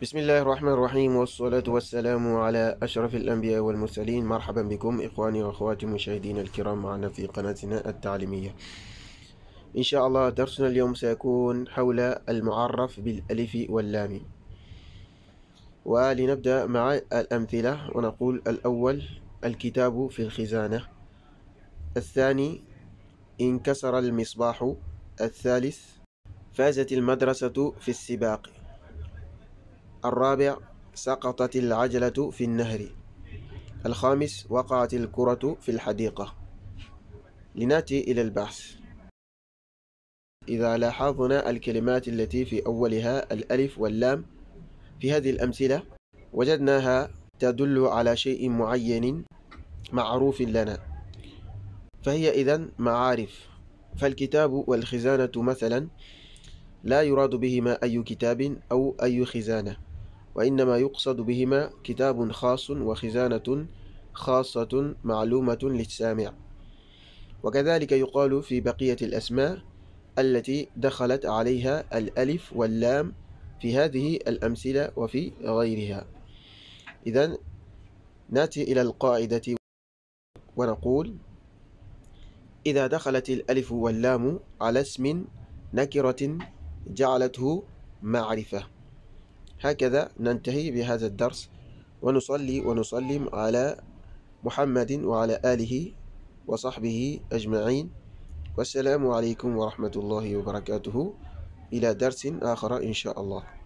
بسم الله الرحمن الرحيم والصلاة والسلام على أشرف الأنبياء والمرسلين مرحبا بكم إخواني وأخواتي المشاهدين الكرام معنا في قناتنا التعليمية إن شاء الله درسنا اليوم سيكون حول المعرف بالألف واللام ولنبدأ مع الأمثلة ونقول الأول الكتاب في الخزانة الثاني انكسر المصباح الثالث فازت المدرسة في السباق الرابع سقطت العجلة في النهر الخامس وقعت الكرة في الحديقة لناتي إلى البحث إذا لاحظنا الكلمات التي في أولها الألف واللام في هذه الأمثلة وجدناها تدل على شيء معين معروف لنا فهي إذا معارف فالكتاب والخزانة مثلا لا يراد بهما أي كتاب أو أي خزانة وإنما يقصد بهما كتاب خاص وخزانة خاصة معلومة للسامع وكذلك يقال في بقية الأسماء التي دخلت عليها الألف واللام في هذه الأمثلة وفي غيرها إذا نأتي إلى القاعدة ونقول إذا دخلت الألف واللام على اسم نكرة جعلته معرفة هكذا ننتهي بهذا الدرس ونصلي ونسلم على محمد وعلى آله وصحبه أجمعين والسلام عليكم ورحمة الله وبركاته إلى درس آخر إن شاء الله